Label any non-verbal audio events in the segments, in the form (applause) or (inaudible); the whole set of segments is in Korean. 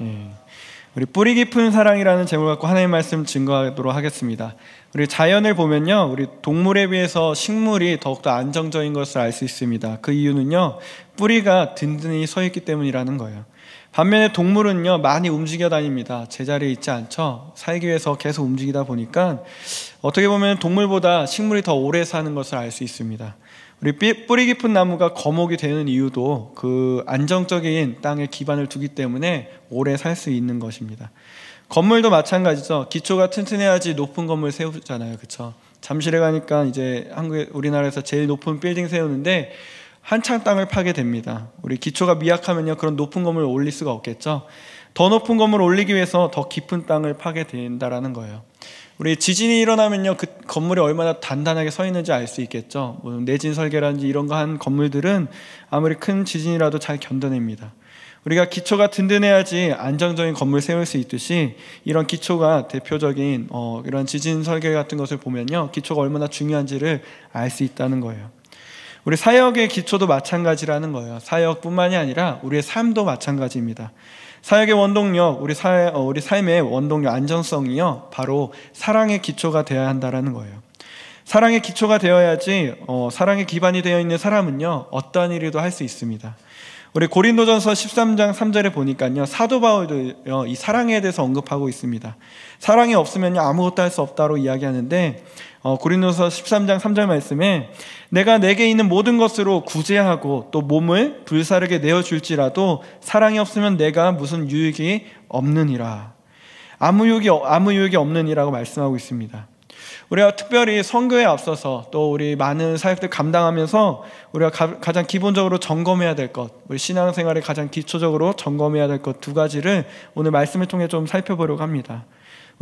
예. 우리 뿌리 깊은 사랑이라는 제목을 갖고 하나님의 말씀 증거하도록 하겠습니다. 우리 자연을 보면요, 우리 동물에 비해서 식물이 더욱더 안정적인 것을 알 수 있습니다. 그 이유는요, 뿌리가 든든히 서 있기 때문이라는 거예요. 반면에 동물은요, 많이 움직여 다닙니다. 제자리에 있지 않죠. 살기 위해서 계속 움직이다 보니까 어떻게 보면 동물보다 식물이 더 오래 사는 것을 알 수 있습니다. 우리 뿌리 깊은 나무가 거목이 되는 이유도 그 안정적인 땅에 기반을 두기 때문에 오래 살 수 있는 것입니다. 건물도 마찬가지죠. 기초가 튼튼해야지 높은 건물 세우잖아요. 그렇죠? 잠실에 가니까 이제 한국 우리나라에서 제일 높은 빌딩 세우는데 한창 땅을 파게 됩니다. 우리 기초가 미약하면요. 그런 높은 건물을 올릴 수가 없겠죠. 더 높은 건물을 올리기 위해서 더 깊은 땅을 파게 된다라는 거예요. 우리 지진이 일어나면요 그 건물이 얼마나 단단하게 서 있는지 알 수 있겠죠. 뭐 내진 설계라든지 이런 거 한 건물들은 아무리 큰 지진이라도 잘 견뎌냅니다. 우리가 기초가 든든해야지 안정적인 건물 세울 수 있듯이 이런 기초가 대표적인 어, 이런 지진 설계 같은 것을 보면요 기초가 얼마나 중요한지를 알 수 있다는 거예요. 우리 사역의 기초도 마찬가지라는 거예요. 사역뿐만이 아니라 우리의 삶도 마찬가지입니다. 사역의 원동력, 우리 사회, 어, 우리 삶의 원동력 안전성이요. 바로 사랑의 기초가 되어야 한다는 거예요. 사랑의 기초가 되어야지 어, 사랑의 기반이 되어 있는 사람은요. 어떠한 일이도 할 수 있습니다. 우리 고린도전서 13장 3절에 보니까요. 사도 바울도 이 사랑에 대해서 언급하고 있습니다. 사랑이 없으면 아무것도 할 수 없다로 이야기하는데 어, 고린도서 13장 3절 말씀에 내가 내게 있는 모든 것으로 구제하고 또 몸을 불사르게 내어 줄지라도 사랑이 없으면 내가 무슨 유익이 없느니라. 아무 유익이 아무 유익이 없느니라고 말씀하고 있습니다. 우리가 특별히 선교에 앞서서 또 우리 많은 사역들 감당하면서 우리가 가, 장 기본적으로 점검해야 될 것, 우리 신앙생활에 가장 기초적으로 점검해야 될 것 두 가지를 오늘 말씀을 통해 좀 살펴보려고 합니다.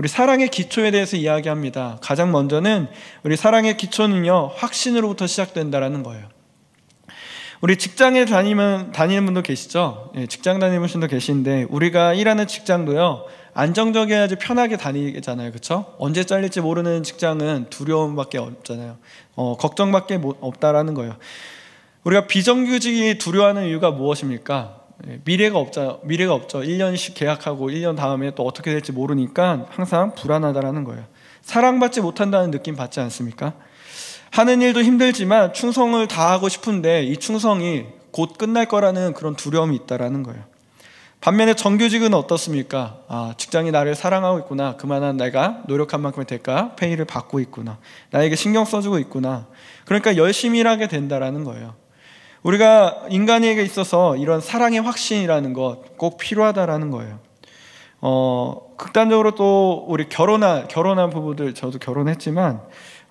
우리 사랑의 기초에 대해서 이야기합니다. 가장 먼저는 우리 사랑의 기초는요, 확신으로부터 시작된다라는 거예요. 우리 직장에 다니면, 다니는 분도 계시죠? 예, 직장 다니는 분도 계신데, 우리가 일하는 직장도요, 안정적이어야지 편하게 다니잖아요. 그쵸? 언제 잘릴지 모르는 직장은 두려움밖에 없잖아요. 어, 걱정밖에 없다라는 거예요. 우리가 비정규직이 두려워하는 이유가 무엇입니까? 예, 미래가 없죠. 미래가 없죠. 1년씩 계약하고 1년 다음에 또 어떻게 될지 모르니까 항상 불안하다라는 거예요. 사랑받지 못한다는 느낌 받지 않습니까? 하는 일도 힘들지만 충성을 다하고 싶은데 이 충성이 곧 끝날 거라는 그런 두려움이 있다라는 거예요. 반면에 정규직은 어떻습니까? 아, 직장이 나를 사랑하고 있구나. 그만한 내가 노력한 만큼의 대가, 페이를 받고 있구나. 나에게 신경 써주고 있구나. 그러니까 열심히 일하게 된다라는 거예요. 우리가 인간에게 있어서 이런 사랑의 확신이라는 것 꼭 필요하다라는 거예요. 어, 극단적으로 또 우리 결혼한 결혼한 부부들 저도 결혼했지만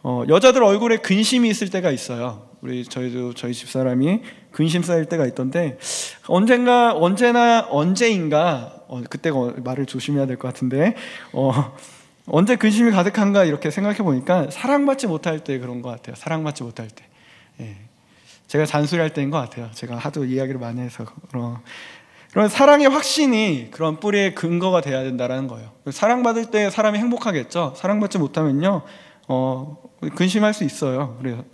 어, 여자들 얼굴에 근심이 있을 때가 있어요. 우리 저희도 저희 집 사람이 근심 쌓일 때가 있던데 언젠가 언제나 언제인가 어, 그때 말을 조심해야 될 것 같은데 어, 언제 근심이 가득한가 이렇게 생각해 보니까 사랑받지 못할 때 그런 것 같아요. 사랑받지 못할 때. 제가 잔소리할 때인 것 같아요. 제가 하도 이야기를 많이 해서 그런 그런 사랑의 확신이 그런 뿌리의 근거가 돼야 된다라는 거예요. 사랑받을 때 사람이 행복하겠죠. 사랑받지 못하면요, 어, 근심할 수 있어요. 그래요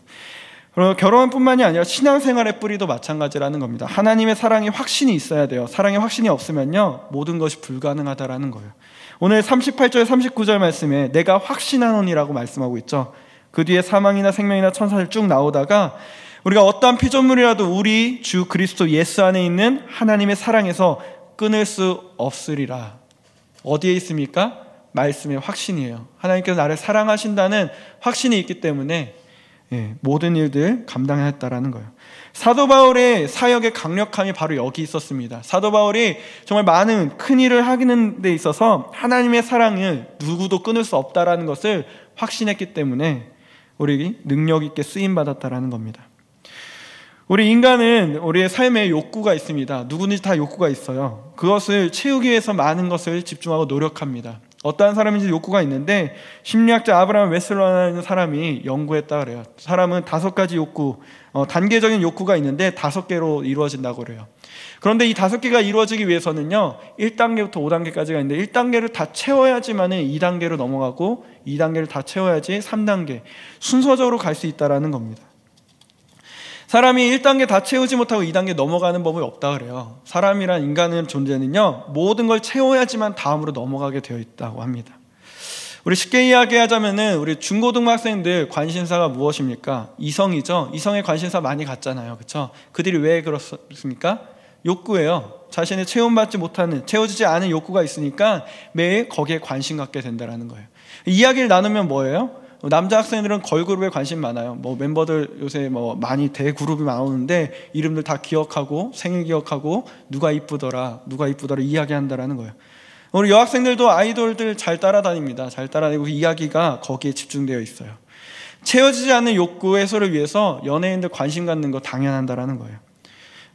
그리고 결혼뿐만이 아니라 신앙생활의 뿌리도 마찬가지라는 겁니다. 하나님의 사랑의 확신이 있어야 돼요. 사랑의 확신이 없으면요, 모든 것이 불가능하다라는 거예요. 오늘 38절, 39절 말씀에 내가 확신하노니라고 말씀하고 있죠. 그 뒤에 사망이나 생명이나 천사들쭉 나오다가 우리가 어떠한 피조물이라도 우리 주 그리스도 예수 안에 있는 하나님의 사랑에서 끊을 수 없으리라. 어디에 있습니까? 말씀의 확신이에요. 하나님께서 나를 사랑하신다는 확신이 있기 때문에 예, 모든 일들 감당했다라는 거예요. 사도 바울의 사역의 강력함이 바로 여기 있었습니다. 사도 바울이 정말 많은 큰 일을 하는 데 있어서 하나님의 사랑을 누구도 끊을 수 없다라는 것을 확신했기 때문에 우리 능력 있게 쓰임 받았다라는 겁니다. 우리 인간은 우리의 삶에 욕구가 있습니다. 누구든지 다 욕구가 있어요. 그것을 채우기 위해서 많은 것을 집중하고 노력합니다. 어떠한 사람인지 욕구가 있는데 심리학자 아브라함 웨슬러라는 사람이 연구했다 그래요. 사람은 다섯 가지 욕구, 어, 단계적인 욕구가 있는데 다섯 개로 이루어진다고 그래요. 그런데 이 다섯 개가 이루어지기 위해서는요, 1단계부터 5단계까지가 있는데 1단계를 다 채워야지만은 2단계로 넘어가고 2단계를 다 채워야지 3단계 순서적으로 갈 수 있다라는 겁니다. 사람이 1단계 다 채우지 못하고 2단계 넘어가는 법이 없다 그래요. 사람이란 인간의 존재는요, 모든 걸 채워야지만 다음으로 넘어가게 되어 있다고 합니다. 우리 쉽게 이야기하자면은 우리 중고등학생들 관심사가 무엇입니까? 이성이죠. 이성의 관심사 많이 갖잖아요. 그렇죠? 그들이 왜 그렇습니까? 욕구예요. 자신의 채움받지 못하는, 채워지지 않은 욕구가 있으니까 매일 거기에 관심 갖게 된다라는 거예요. 이야기를 나누면 뭐예요? 남자 학생들은 걸그룹에 관심 많아요. 뭐 멤버들 요새 뭐 많이 대그룹이 나오는데 이름들 다 기억하고 생일 기억하고 누가 이쁘더라, 누가 이쁘더라 이야기한다라는 거예요. 우리 여학생들도 아이돌들 잘 따라다닙니다. 잘 따라다니고 이야기가 거기에 집중되어 있어요. 채워지지 않는 욕구 해소를 위해서 연예인들 관심 갖는 거 당연한다라는 거예요.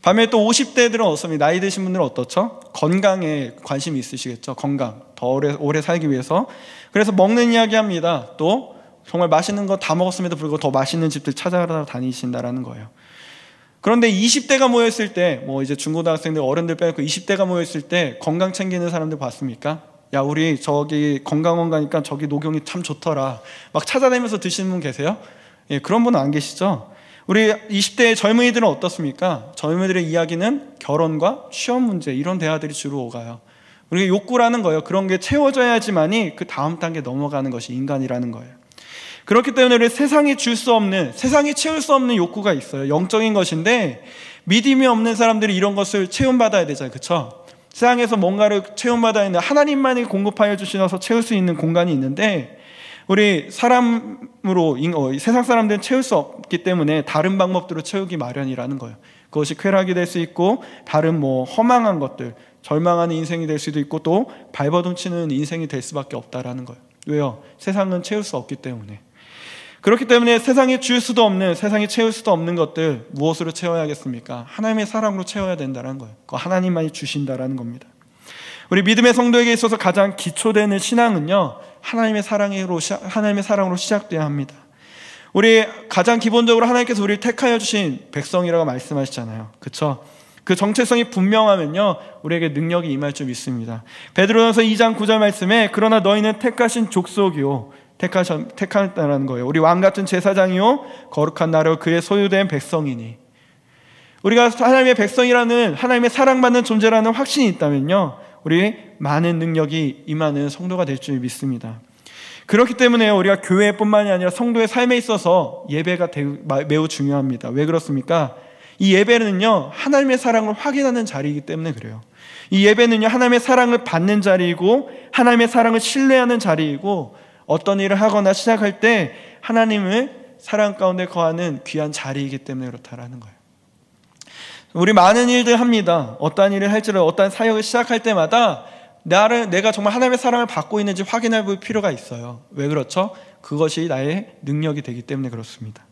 밤에 또 50대들은 어떻습니까? 나이 드신 분들은 어떻죠? 건강에 관심이 있으시겠죠? 건강. 더 오래, 오래 살기 위해서. 그래서 먹는 이야기 합니다. 또 정말 맛있는 거 다 먹었음에도 불구하고 더 맛있는 집들 찾아다니신다라는 가 거예요. 그런데 20대가 모였을 때, 뭐 이제 중고등학생들, 어른들 빼놓고 20대가 모였을 때 건강 챙기는 사람들 봤습니까? 야, 우리 저기 건강원 가니까 저기 녹용이 참 좋더라. 막 찾아다니면서 드시는 분 계세요? 예, 그런 분은 안 계시죠? 우리 20대 젊은이들은 어떻습니까? 젊은이들의 이야기는 결혼과 취업 문제, 이런 대화들이 주로 오가요. 우리가 욕구라는 거예요. 그런 게 채워져야지만이 그 다음 단계 넘어가는 것이 인간이라는 거예요. 그렇기 때문에 우리 세상이 줄 수 없는, 세상이 채울 수 없는 욕구가 있어요. 영적인 것인데, 믿음이 없는 사람들이 이런 것을 채움받아야 되잖아요. 그쵸? 세상에서 뭔가를 채움받아야 되는, 하나님만이 공급하여 주시어서 채울 수 있는 공간이 있는데, 우리 사람으로, 어, 세상 사람들은 채울 수 없기 때문에 다른 방법들로 채우기 마련이라는 거예요. 그것이 쾌락이 될 수 있고, 다른 뭐 허망한 것들, 절망하는 인생이 될 수도 있고, 또 발버둥치는 인생이 될 수밖에 없다라는 거예요. 왜요? 세상은 채울 수 없기 때문에. 그렇기 때문에 세상에줄 수도 없는, 세상에 채울 수도 없는 것들 무엇으로 채워야겠습니까? 하나님의 사랑으로 채워야 된다는 거예요. 그 하나님만이 주신다라는 겁니다. 우리 믿음의 성도에게 있어서 가장 기초되는 신앙은요, 하나님의 사랑으로, 하나님의 사랑으로 시작돼야 합니다. 우리 가장 기본적으로 하나님께서 우리를 택하여 주신 백성이라고 말씀하시잖아요. 그쵸? 그 정체성이 분명하면요 우리에게 능력이 임할 줄 믿습니다. 베드로전서 2장 9절 말씀에 그러나 너희는 택하신 족속이요 택하셨, 택하셨다는 거예요. 우리 왕 같은 제사장이요 거룩한 나로 그의 소유된 백성이니 우리가 하나님의 백성이라는 하나님의 사랑받는 존재라는 확신이 있다면요 우리 많은 능력이 임하는 성도가 될 줄 믿습니다. 그렇기 때문에 우리가 교회뿐만이 아니라 성도의 삶에 있어서 예배가 매우 중요합니다. 왜 그렇습니까? 이 예배는요, 하나님의 사랑을 확인하는 자리이기 때문에 그래요. 이 예배는요, 하나님의 사랑을 받는 자리이고, 하나님의 사랑을 신뢰하는 자리이고, 어떤 일을 하거나 시작할 때 하나님을 사랑 가운데 거하는 귀한 자리이기 때문에 그렇다라는 거예요. 우리 많은 일들 합니다. 어떠 일을 할지라도 어떠 사역을 시작할 때마다 나를 내가 정말 하나님의 사랑을 받고 있는지 확인해 볼 필요가 있어요. 왜 그렇죠? 그것이 나의 능력이 되기 때문에 그렇습니다.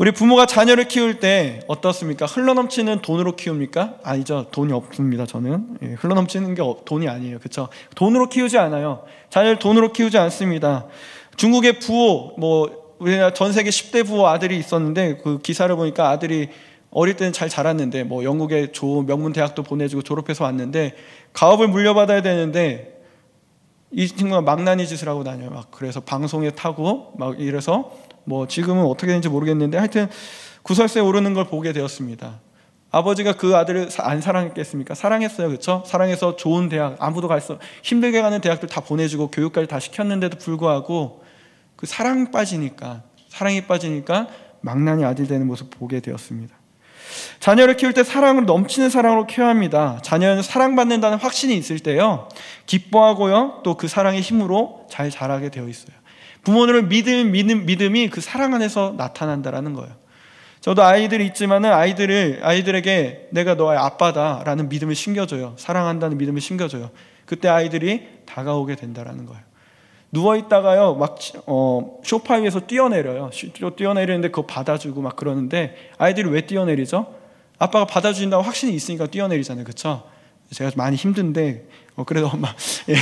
우리 부모가 자녀를 키울 때 어떻습니까? 흘러넘치는 돈으로 키웁니까? 아니죠. 돈이 없습니다. 저는 예, 흘러넘치는 게 돈이 아니에요. 그렇죠? 돈으로 키우지 않아요. 자녀를 돈으로 키우지 않습니다. 중국의 부호 뭐 우리나라 전 세계 10대 부호 아들이 있었는데 그 기사를 보니까 아들이 어릴 때는 잘 자랐는데 뭐 영국의 좋은 명문 대학도 보내주고 졸업해서 왔는데 가업을 물려받아야 되는데 이 친구가 망나니 짓을 하고 다녀요. 막 그래서 방송에 타고 막 이래서 뭐 지금은 어떻게 되는지 모르겠는데 하여튼 구설수에 오르는 걸 보게 되었습니다. 아버지가 그 아들을 안 사랑했겠습니까? 사랑했어요, 그렇죠? 사랑해서 좋은 대학 아무도 갈수 힘들게 가는 대학들 다 보내주고 교육까지 다 시켰는데도 불구하고 그 사랑 빠지니까 사랑이 빠지니까 망나니 아들 되는 모습 보게 되었습니다. 자녀를 키울 때 사랑을 넘치는 사랑으로 키워야 합니다. 자녀는 사랑받는다는 확신이 있을 때요. 기뻐하고요. 또 그 사랑의 힘으로 잘 자라게 되어 있어요. 부모님을 믿음, 믿음, 믿음이 그 사랑 안에서 나타난다라는 거예요. 저도 아이들이 있지만은 아이들을, 아이들에게 내가 너의 아빠다라는 믿음을 심겨줘요. 사랑한다는 믿음을 심겨줘요. 그때 아이들이 다가오게 된다라는 거예요. 누워 있다가요 막 어, 쇼파 위에서 뛰어내려요. 뛰어내리는데 그거 받아주고 막 그러는데 아이들이 왜 뛰어내리죠? 아빠가 받아주신다고 확신이 있으니까 뛰어내리잖아요, 그렇죠? 제가 많이 힘든데 어, 그래도 엄마 (laughs) 예,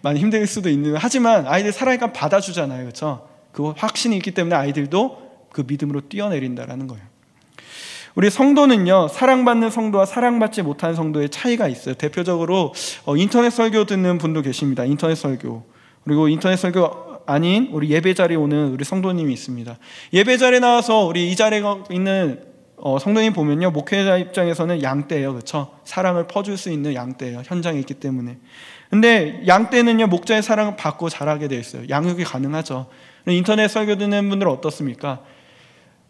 많이 힘들 수도 있는 하지만 아이들 살아니까 받아주잖아요, 그렇죠? 그 확신이 있기 때문에 아이들도 그 믿음으로 뛰어내린다라는 거예요. 우리 성도는요, 사랑받는 성도와 사랑받지 못한 성도의 차이가 있어요. 대표적으로 어, 인터넷 설교 듣는 분도 계십니다. 인터넷 설교. 그리고 인터넷 설교 아닌 우리 예배 자리에 오는 우리 성도님이 있습니다. 예배 자리에 나와서 우리 이 자리에 있는 어, 성도님 보면요 목회자 입장에서는 양떼예요, 그렇죠? 사랑을 퍼줄 수 있는 양떼예요. 현장에 있기 때문에. 근데 양떼는요 목자의 사랑을 받고 자라게 되 있어요. 양육이 가능하죠. 인터넷 설교 듣는 분들 어떻습니까?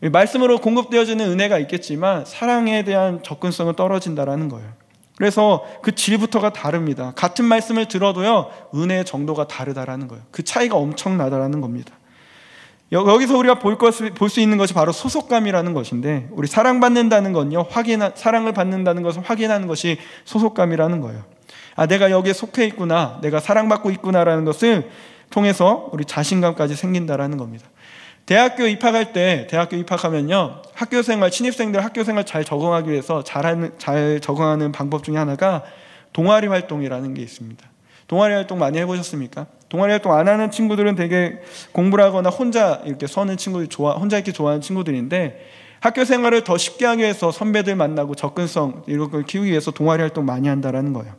말씀으로 공급되어지는 은혜가 있겠지만 사랑에 대한 접근성은 떨어진다라는 거예요. 그래서 그 질부터가 다릅니다. 같은 말씀을 들어도요, 은혜의 정도가 다르다라는 거예요. 그 차이가 엄청나다라는 겁니다. 여기서 우리가 볼 수 있는 것이 바로 소속감이라는 것인데, 우리 사랑받는다는 건요, 확인, 사랑을 받는다는 것을 확인하는 것이 소속감이라는 거예요. 아, 내가 여기에 속해 있구나, 내가 사랑받고 있구나라는 것을 통해서 우리 자신감까지 생긴다라는 겁니다. 대학교 입학할 때 대학교 입학하면요 학교생활 신입생들 학교생활 잘 적응하기 위해서 잘하는 잘 적응하는 방법 중에 하나가 동아리 활동이라는 게 있습니다. 동아리 활동 많이 해보셨습니까? 동아리 활동 안 하는 친구들은 되게 공부를 하거나 혼자 이렇게 서는 친구들 좋아 혼자 있기 좋아하는 친구들인데 학교 생활을 더 쉽게 하기 위해서 선배들 만나고 접근성 이런 걸 키우기 위해서 동아리 활동 많이 한다는 거예요.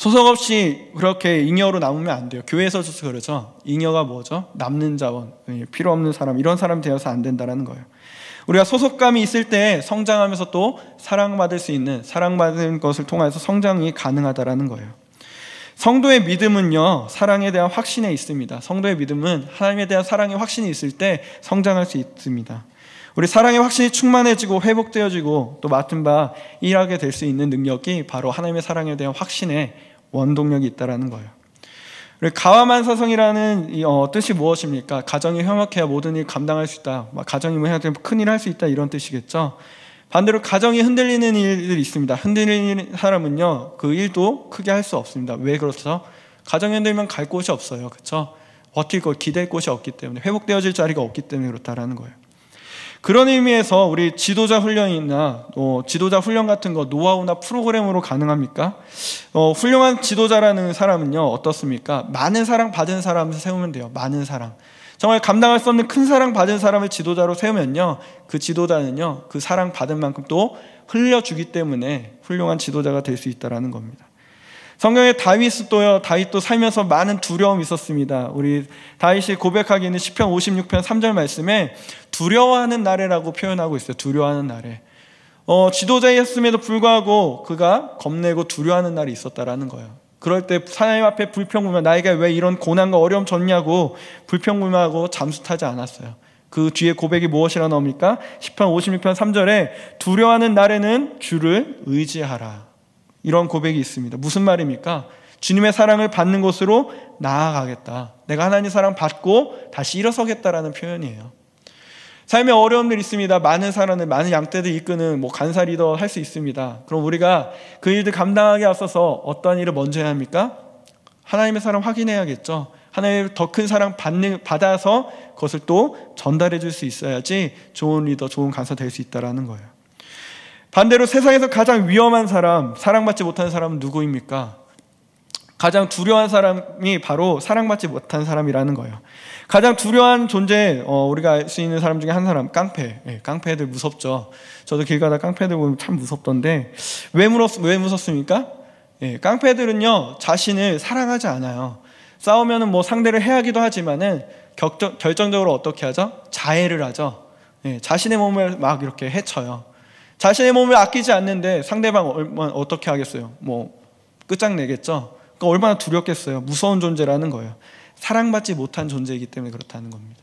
소속 없이 그렇게 잉여로 남으면 안 돼요. 교회에서도 그러죠. 잉여가 뭐죠? 남는 자원, 예, 필요 없는 사람, 이런 사람 되어서 안 된다는 거예요. 우리가 소속감이 있을 때 성장하면서 또 사랑받을 수 있는, 사랑받는 것을 통해서 성장이 가능하다는 거예요. 성도의 믿음은요, 사랑에 대한 확신에 있습니다. 성도의 믿음은 하나님에 대한 사랑의 확신이 있을 때 성장할 수 있습니다. 우리 사랑의 확신이 충만해지고 회복되어지고 또 맡은 바 일하게 될 수 있는 능력이 바로 하나님의 사랑에 대한 확신에 원동력이 있다라는 거예요. 가와만 사성이라는 어, 뜻이 무엇입니까? 가정이 협력해야 모든 일 감당할 수 있다. 가정이 뭐 해야 되면 큰일 할 수 있다 이런 뜻이겠죠. 반대로 가정이 흔들리는 일들이 있습니다. 흔들리는 사람은요 그 일도 크게 할 수 없습니다. 왜 그렇죠? 가정이 흔들면 갈 곳이 없어요, 그렇죠? 버틸 곳, 기댈 곳이 없기 때문에 회복되어질 자리가 없기 때문에 그렇다라는 거예요. 그런 의미에서 우리 지도자 훈련이나 어, 지도자 훈련 같은 거 노하우나 프로그램으로 가능합니까? 어, 훌륭한 지도자라는 사람은요 어떻습니까? 많은 사랑 받은 사람을 세우면 돼요. 많은 사랑. 정말 감당할 수 없는 큰 사랑 받은 사람을 지도자로 세우면요 그 지도자는요 그 사랑 받은 만큼 또 흘려주기 때문에 훌륭한 지도자가 될 수 있다라는 겁니다. 성경의 다윗또요 다윗도 살면서 많은 두려움이 있었습니다. 우리 다윗이 고백하기는 에 10편 56편 3절 말씀에 두려워하는 날에라고 표현하고 있어요. 두려워하는 날에. 어, 지도자였음에도 불구하고 그가 겁내고 두려워하는 날이 있었다라는 거예요. 그럴 때사장님 앞에 불평불만, 나에게 왜 이런 고난과 어려움 줬냐고 불평불만하고 잠수 타지 않았어요. 그 뒤에 고백이 무엇이라 나옵니까? 10편 56편 3절에 두려워하는 날에는 주를 의지하라. 이런 고백이 있습니다. 무슨 말입니까? 주님의 사랑을 받는 곳으로 나아가겠다. 내가 하나님 사랑 받고 다시 일어서겠다라는 표현이에요. 삶에 어려움들 있습니다. 많은 사람들, 많은 양떼들 이끄는 뭐 간사 리더 할 수 있습니다. 그럼 우리가 그 일들 감당하기 앞서서 어떠 일을 먼저 해야 합니까? 하나님의 사랑 확인해야겠죠. 하나님더큰 사랑 받는, 받아서 그것을 또 전달해 줄 수 있어야지 좋은 리더, 좋은 간사 될 수 있다라는 거예요. 반대로 세상에서 가장 위험한 사람, 사랑받지 못하는 사람은 누구입니까? 가장 두려운 사람이 바로 사랑받지 못한 사람이라는 거예요. 가장 두려운 존재, 어, 우리가 알 수 있는 사람 중에 한 사람, 깡패. 예, 깡패들 무섭죠. 저도 길 가다 깡패들 보면 참 무섭던데, 왜, 물었, 왜 무섭습니까? 예, 깡패들은요, 자신을 사랑하지 않아요. 싸우면은 뭐 상대를 해하기도 하지만은 격정, 결정적으로 어떻게 하죠? 자해를 하죠. 예, 자신의 몸을 막 이렇게 해쳐요. 자신의 몸을 아끼지 않는데 상대방 얼 어떻게 하겠어요? 뭐 끝장내겠죠. 그러니까 얼마나 두렵겠어요. 무서운 존재라는 거예요. 사랑받지 못한 존재이기 때문에 그렇다는 겁니다.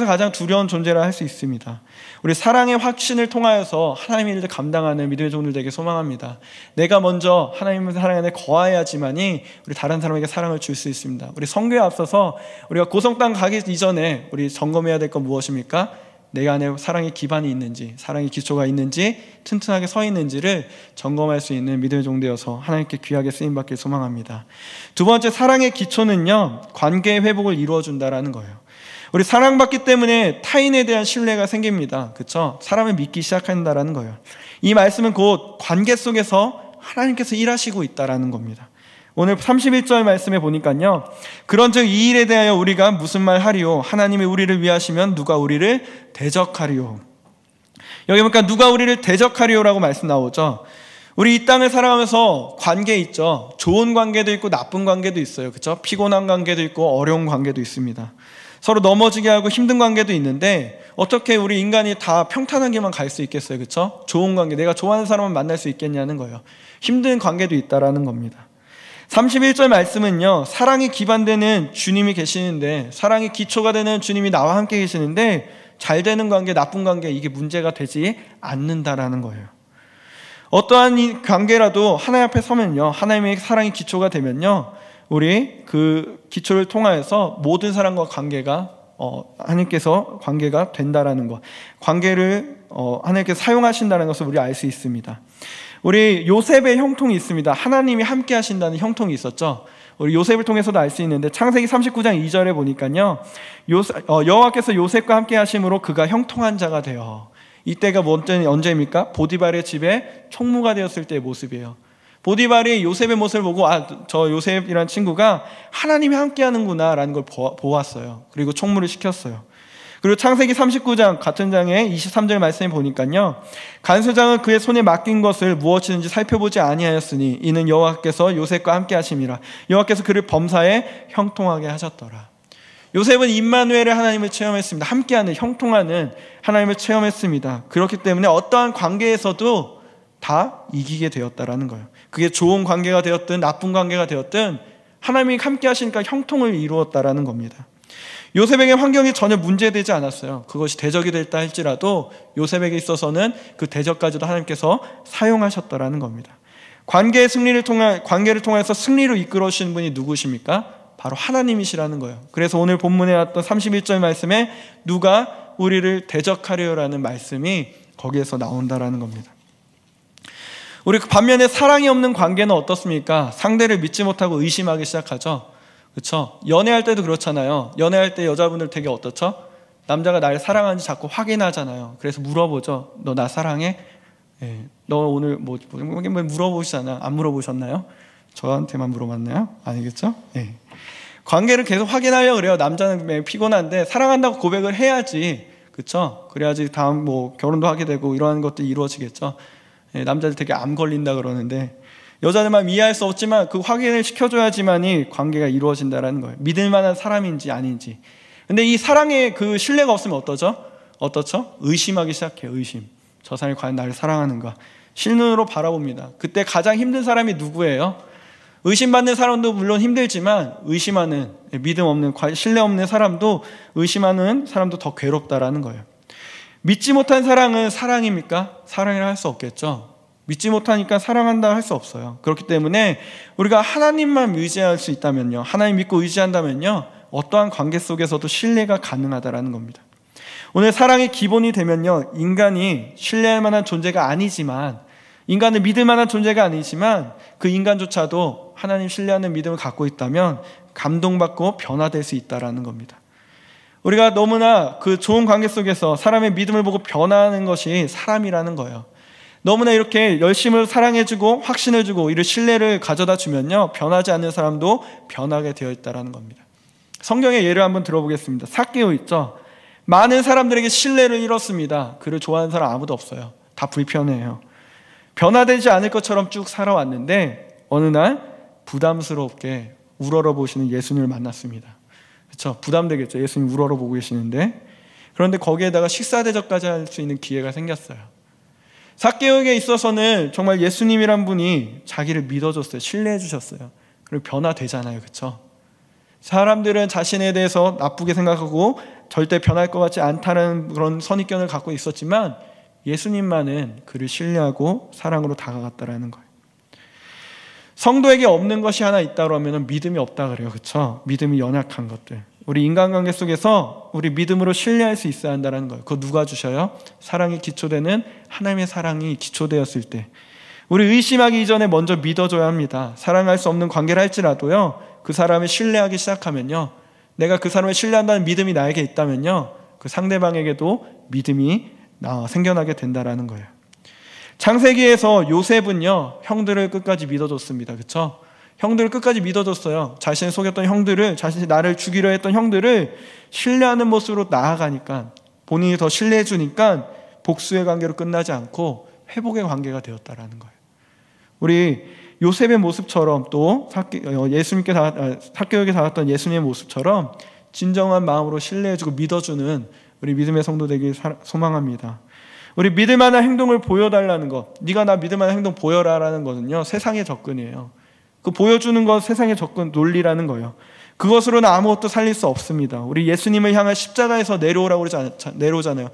세상에서 가장 두려운 존재라 할 수 있습니다. 우리 사랑의 확신을 통하여서 하나님의 일을 감당하는 믿음의 종들 되게 소망합니다. 내가 먼저 하나님의 사랑 안에 거하야지만이 우리 다른 사람에게 사랑을 줄 수 있습니다. 우리 성교에 앞서서 우리가 고성 땅 가기 이전에 우리 점검해야 될 건 무엇입니까? 내 안에 사랑의 기반이 있는지, 사랑의 기초가 있는지, 튼튼하게 서 있는지를 점검할 수 있는 믿음의 종되어서 하나님께 귀하게 쓰임 받길 소망합니다. 두 번째 사랑의 기초는요, 관계의 회복을 이루어 준다라는 거예요. 우리 사랑받기 때문에 타인에 대한 신뢰가 생깁니다. 그렇죠? 사람을 믿기 시작한다라는 거예요. 이 말씀은 곧 관계 속에서 하나님께서 일하시고 있다라는 겁니다. 오늘 31절 말씀에 보니까요. 그런즉 이 일에 대하여 우리가 무슨 말 하리요? 하나님이 우리를 위하시면 누가 우리를 대적하리요? 여기 보니까 누가 우리를 대적하리요라고 말씀 나오죠. 우리 이 땅을 살아가면서 관계 있죠. 좋은 관계도 있고 나쁜 관계도 있어요. 그죠 피곤한 관계도 있고 어려운 관계도 있습니다. 서로 넘어지게 하고 힘든 관계도 있는데 어떻게 우리 인간이 다 평탄하게만 갈 수 있겠어요. 그렇죠? 좋은 관계 내가 좋아하는 사람을 만날 수 있겠냐는 거예요. 힘든 관계도 있다라는 겁니다. 31절 말씀은요, 사랑이 기반되는 주님이 계시는데, 사랑이 기초가 되는 주님이 나와 함께 계시는데, 잘 되는 관계, 나쁜 관계, 이게 문제가 되지 않는다라는 거예요. 어떠한 관계라도 하나님 앞에 서면요, 하나님의 사랑이 기초가 되면요, 우리 그 기초를 통하여서 모든 사람과 관계가 어, 하나님께서 관계가 된다라는 것, 관계를 어, 하나님께서 사용하신다는 것을 우리 알 수 있습니다. 우리 요셉의 형통이 있습니다. 하나님이 함께 하신다는 형통이 있었죠. 우리 요셉을 통해서도 알 수 있는데 창세기 39장 2절에 보니까요. 어, 여호와께서 요셉과 함께 하심으로 그가 형통한 자가 되어 이때가 언제입니까? 보디발의 집에 총무가 되었을 때의 모습이에요. 보디발이 요셉의 모습을 보고 아저 요셉이란 친구가 하나님이 함께하는구나라는 걸 보았어요. 그리고 총무를 시켰어요. 그리고 창세기 39장 같은 장에 23절 말씀에 보니까요. 간수장은 그의 손에 맡긴 것을 무엇이든지 살펴보지 아니하였으니 이는 여호와께서 요셉과 함께 하심이라. 여호와께서 그를 범사에 형통하게 하셨더라. 요셉은 임마누엘의 하나님을 체험했습니다. 함께하는 형통하는 하나님을 체험했습니다. 그렇기 때문에 어떠한 관계에서도 다 이기게 되었다라는 거예요. 그게 좋은 관계가 되었든 나쁜 관계가 되었든 하나님이 함께 하시니까 형통을 이루었다라는 겁니다. 요셉에게 환경이 전혀 문제되지 않았어요. 그것이 대적이 됐다 할지라도 요셉에게 있어서는 그 대적까지도 하나님께서 사용하셨다라는 겁니다. 관계의 승리를 통한 관계를 통해서 승리로 이끌어 주신 분이 누구십니까? 바로 하나님이시라는 거예요. 그래서 오늘 본문에 왔던 31절 말씀에 누가 우리를 대적하려라는 말씀이 거기에서 나온다라는 겁니다. 우리 그 반면에 사랑이 없는 관계는 어떻습니까? 상대를 믿지 못하고 의심하기 시작하죠. 그렇죠? 연애할 때도 그렇잖아요. 연애할 때 여자분들 되게 어떻죠? 남자가 나를 사랑하는지 자꾸 확인하잖아요. 그래서 물어보죠. 너 나 사랑해? 예. 너 오늘 뭐, 뭐, 뭐, 뭐, 뭐 물어보시잖아. 요안 물어보셨나요? 저한테만 물어봤나요? 아니겠죠? 예. 관계를 계속 확인하려 그래요. 남자는 피곤한데 사랑한다고 고백을 해야지. 그렇죠? 그래야지 다음 뭐 결혼도 하게 되고 이러한 것도 이루어지겠죠. 예, 남자들 되게 암 걸린다 그러는데 여자들만 이해할 수 없지만 그 확인을 시켜줘야지만이 관계가 이루어진다라는 거예요. 믿을 만한 사람인지 아닌지. 근데 이 사랑에 그 신뢰가 없으면 어떠죠? 어떻죠? 의심하기 시작해 의심. 저 사람이 과연 나를 사랑하는가? 신눈으로 바라봅니다. 그때 가장 힘든 사람이 누구예요? 의심받는 사람도 물론 힘들지만 의심하는 믿음 없는 신뢰 없는 사람도 의심하는 사람도 더 괴롭다라는 거예요. 믿지 못한 사랑은 사랑입니까? 사랑이라 할 수 없겠죠. 믿지 못하니까 사랑한다 할 수 없어요. 그렇기 때문에 우리가 하나님만 의지할 수 있다면요. 하나님 믿고 의지한다면요. 어떠한 관계 속에서도 신뢰가 가능하다라는 겁니다. 오늘 사랑의 기본이 되면요. 인간이 신뢰할 만한 존재가 아니지만 인간을 믿을 만한 존재가 아니지만 그 인간조차도 하나님 신뢰하는 믿음을 갖고 있다면 감동받고 변화될 수 있다라는 겁니다. 우리가 너무나 그 좋은 관계 속에서 사람의 믿음을 보고 변화하는 것이 사람이라는 거예요. 너무나 이렇게 열심을 사랑해주고 확신을주고 이를 신뢰를 가져다 주면요 변하지 않는 사람도 변하게 되어 있다라는 겁니다. 성경의 예를 한번 들어보겠습니다. 사개오 있죠. 많은 사람들에게 신뢰를 잃었습니다. 그를 좋아하는 사람 아무도 없어요. 다 불편해요. 변화되지 않을 것처럼 쭉 살아왔는데 어느 날 부담스럽게 우러러보시는 예수님을 만났습니다. 그렇죠? 부담되겠죠. 예수님 우러러보고 계시는데 그런데 거기에다가 식사 대접까지 할 수 있는 기회가 생겼어요. 사개오에 있어서는 정말 예수님이란 분이 자기를 믿어줬어요. 신뢰해 주셨어요. 그리고 변화되잖아요. 그쵸 사람들은 자신에 대해서 나쁘게 생각하고 절대 변할 것 같지 않다는 그런 선입견을 갖고 있었지만 예수님만은 그를 신뢰하고 사랑으로 다가갔다라는 거예요. 성도에게 없는 것이 하나 있다그러면 믿음이 없다 그래요. 그쵸 믿음이 연약한 것들. 우리 인간관계 속에서 우리 믿음으로 신뢰할 수 있어야 한다는 거예요. 그거 누가 주셔요? 사랑이 기초되는 하나님의 사랑이 기초되었을 때. 우리 의심하기 이전에 먼저 믿어줘야 합니다. 사랑할 수 없는 관계를 할지라도요, 그 사람을 신뢰하기 시작하면요, 내가 그 사람을 신뢰한다는 믿음이 나에게 있다면요, 그 상대방에게도 믿음이 생겨나게 된다라는 거예요. 창세기에서 요셉은요, 형들을 끝까지 믿어줬습니다. 그쵸? 형들을 끝까지 믿어줬어요. 자신을 속였던 형들을, 자신이 나를 죽이려 했던 형들을 신뢰하는 모습으로 나아가니까 본인이 더 신뢰해주니까 복수의 관계로 끝나지 않고 회복의 관계가 되었다라는 거예요. 우리 요셉의 모습처럼 또 어, 예수님께 다, 사교육에 아, 닿았던 예수님의 모습처럼 진정한 마음으로 신뢰해주고 믿어주는 우리 믿음의 성도 되길 소망합니다. 우리 믿을 만한 행동을 보여달라는 것, 네가 나 믿을 만한 행동 보여라라는 것은요 세상의 접근이에요. 그 보여주는 건 세상의 접근 논리라는 거예요. 그것으로는 아무것도 살릴 수 없습니다. 우리 예수님을 향한 십자가에서 내려오라고 그러지 않, 내려오잖아요.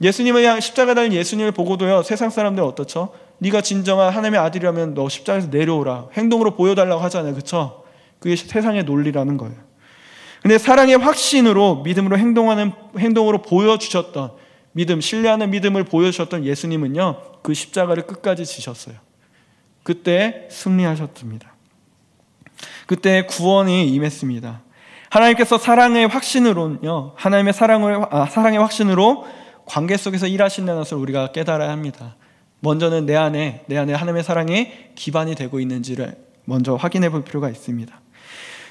예수님을 향 십자가 달린 예수님을 보고도요. 세상 사람들 어떻죠? 네가 진정한 하나님의 아들이라면 너 십자가에서 내려오라. 행동으로 보여달라고 하잖아요. 그렇죠? 그게 세상의 논리라는 거예요. 근데 사랑의 확신으로 믿음으로 행동하는 행동으로 보여주셨던 믿음, 신뢰하는 믿음을 보여주셨던 예수님은요. 그 십자가를 끝까지 지셨어요. 그때 승리하셨습니다. 그때 구원이 임했습니다. 하나님께서 사랑의 확신으로요, 하나님의 사랑을, 아, 사랑의 확신으로 관계 속에서 일하신다는 것을 우리가 깨달아야 합니다. 먼저는 내 안에, 내 안에 하나님의 사랑이 기반이 되고 있는지를 먼저 확인해 볼 필요가 있습니다.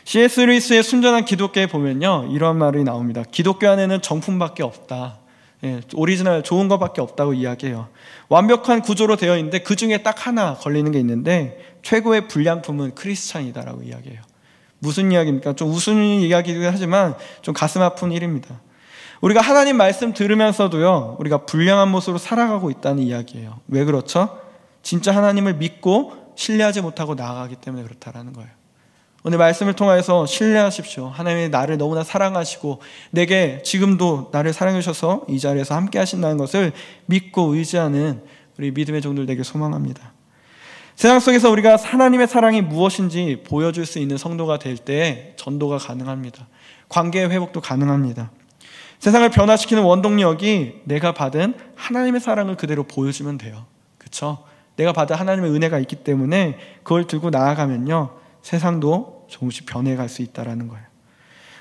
C.S. 루이스의 순전한 기독교에 보면요, 이런 말이 나옵니다. 기독교 안에는 정품밖에 없다. 예, 오리지널 좋은 것밖에 없다고 이야기해요. 완벽한 구조로 되어 있는데 그 중에 딱 하나 걸리는 게 있는데 최고의 불량품은 크리스찬이다라고 이야기해요. 무슨 이야기입니까? 좀 우스운 이야기이긴 하지만 좀 가슴 아픈 일입니다. 우리가 하나님 말씀 들으면서도요, 우리가 불량한 모습으로 살아가고 있다는 이야기예요. 왜 그렇죠? 진짜 하나님을 믿고 신뢰하지 못하고 나아가기 때문에 그렇다라는 거예요. 오늘 말씀을 통하여서 신뢰하십시오. 하나님이 나를 너무나 사랑하시고 내게 지금도 나를 사랑해 주셔서 이 자리에서 함께 하신다는 것을 믿고 의지하는 우리 믿음의 종들 되게 소망합니다. 세상 속에서 우리가 하나님의 사랑이 무엇인지 보여줄 수 있는 성도가 될 때 전도가 가능합니다. 관계의 회복도 가능합니다. 세상을 변화시키는 원동력이 내가 받은 하나님의 사랑을 그대로 보여주면 돼요. 그렇죠? 내가 받은 하나님의 은혜가 있기 때문에 그걸 들고 나아가면요. 세상도 조금씩 변해갈 수 있다라는 거예요.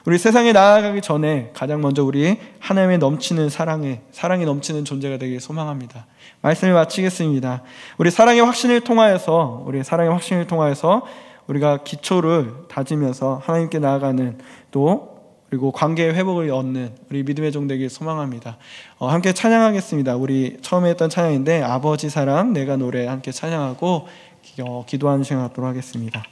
우리 세상에 나아가기 전에 가장 먼저 우리 하나님의 넘치는 사랑에 사랑이 넘치는 존재가 되길 소망합니다. 말씀을 마치겠습니다. 우리 사랑의 확신을 통하여서 우리 사랑의 확신을 통하여서 우리가 기초를 다지면서 하나님께 나아가는 또 그리고 관계의 회복을 얻는 우리 믿음의 종 되길 소망합니다. 어, 함께 찬양하겠습니다. 우리 처음에 했던 찬양인데 아버지 사랑 내가 노래 함께 찬양하고 어, 기도하는 시간 갖도록 하겠습니다.